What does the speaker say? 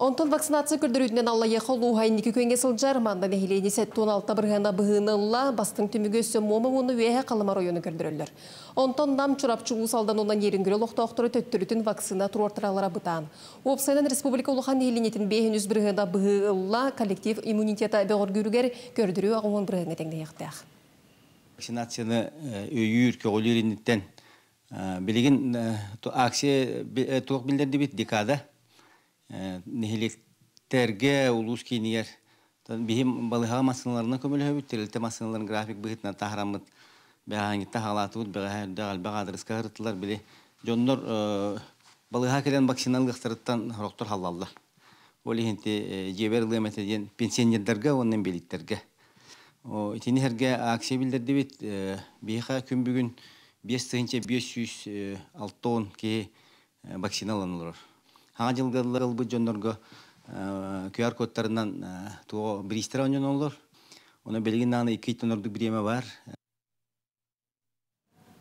Онтон вакцинация көрдірудінен аллайы қолу хайнекі көнге сылжар, манда нәхилейіне сәттуын алта бірғана бұғынылла, бастың түмігесі момы оны өйе қалымар ойыны көрдірілдір. Онтон нам чұрапчы ұлсалдан онан ерін күрел оқты оқтыры төттірітін вакцина тұр бұтан. Опсайдан республика ұлған елінетін бейін үз бірғана бұғылла коллектив иммунитета бәғыр көрігер көрдіру ағуын бірғана тәңді яқтық. Вакцинацияны өйір э, көғылерінеттен э, білеген э, акция тұқ білдерді бет декада Э, нихиликтерге улус киниер бихим балыха массаларына көмөлөбүт терилте массаларын график быхытна тахарамыт бәһәңитта халатыбыт бәһәдәгәл бәгәдәрскә һыртлар биле жоннор э, балыха келен вакциналыктырыттан хороктор халлаллар Олихинти жеберлы э, мәтеден пенсионердерге оннан билеттерге. О итини херге акция билдирди бит биха күн бүгүн 5 тыгынча 506 тонн ки вакциналанылар. Аңа жылгылар бұл жоннорго QR кодтарынан э, туо бристер онын олор. Оны аны бар.